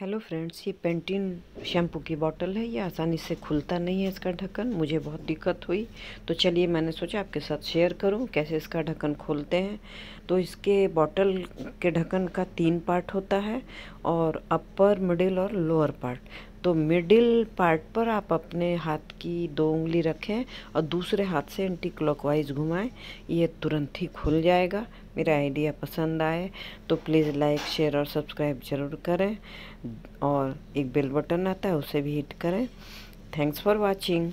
hello friends ये Pantene shampoo की bottle है ये आसानी से खुलता नहीं है इसका ढक्कन मुझे बहुत दिक्कत हुई तो चलिए मैंने सोचा आपके साथ शेयर करूं कैसे इसका ढक्कन खोलते हैं तो इसके बॉटल के ढक्कन का तीन पार्ट होता है और अपर मिडिल और लोअर पार्ट तो मिडिल पार्ट पर आप अपने हाथ की दो उंगली रखें और दूसरे हाथ से एंटी क्लॉकवाइज घुमाएं ये तुरंत ही खुल जाएगा मेरा आइडिया पसंद आए तो प्लीज़ लाइक शेयर और सब्सक्राइब ज़रूर करें और एक बेल बटन आता है उसे भी हिट करें थैंक्स फॉर वॉचिंग